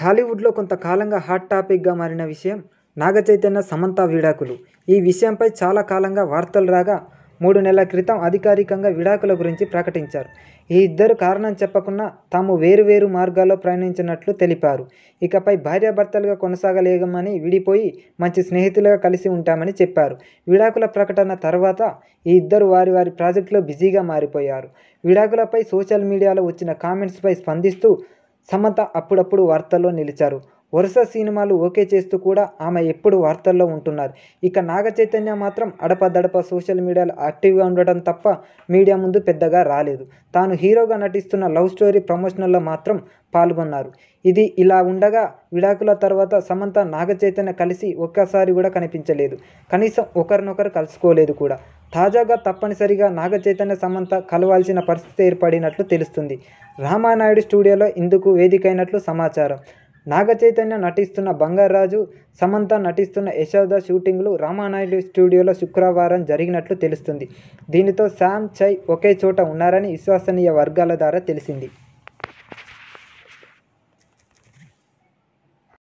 టాలీవుడ్లో కొంతకాలంగా హాట్ టాపిక్గా మారిన విషయం నాగ చైతన్య సమంత విడాకులు ఈ విషయంపై చాలా కాలంగా వార్తలు రాగా మూడు నెలల క్రితం అధికారికంగా విడాకుల గురించి ప్రకటించారు ఈ ఇద్దరు కారణం చెప్పకుండా తాము వేరువేరు మార్గాల్లో ప్రయాణించినట్లు తెలిపారు ఇకపై భార్యాభర్తలుగా కొనసాగలేగమని విడిపోయి మంచి స్నేహితులుగా కలిసి ఉంటామని చెప్పారు విడాకుల ప్రకటన తర్వాత ఈ ఇద్దరు వారి వారి ప్రాజెక్టులో బిజీగా మారిపోయారు విడాకులపై సోషల్ మీడియాలో వచ్చిన కామెంట్స్పై స్పందిస్తూ సమత అప్పుడప్పుడు వార్తల్లో నిలిచారు వరుస సినిమాలు ఓకే చేస్తూ కూడా ఆమె ఎప్పుడు వార్తల్లో ఉంటున్నారు ఇక నాగ చైతన్య మాత్రం అడపదడప సోషల్ మీడియాలో యాక్టివ్గా ఉండటం తప్ప మీడియా ముందు పెద్దగా రాలేదు తాను హీరోగా నటిస్తున్న లవ్ స్టోరీ ప్రమోషన్లో మాత్రం పాల్గొన్నారు ఇది ఇలా ఉండగా విడాకుల తర్వాత సమంత నాగ చైతన్య కలిసి ఒక్కసారి కూడా కనిపించలేదు కనీసం ఒకరినొకరు కలుసుకోలేదు కూడా తాజాగా తప్పనిసరిగా నాగ చైతన్య సమంత కలవాల్సిన పరిస్థితి ఏర్పడినట్లు తెలుస్తుంది రామానాయుడు స్టూడియోలో ఇందుకు వేదికైనట్లు సమాచారం నాగచైతన్య నటిస్తున్న బంగారాజు సమంత నటిస్తున్న యశోద షూటింగ్లు రామానాయుడు స్టూడియోలో శుక్రవారం జరిగినట్లు తెలుస్తుంది దీనితో శామ్ చై ఒకే చోట ఉన్నారని విశ్వసనీయ వర్గాల ద్వారా తెలిసింది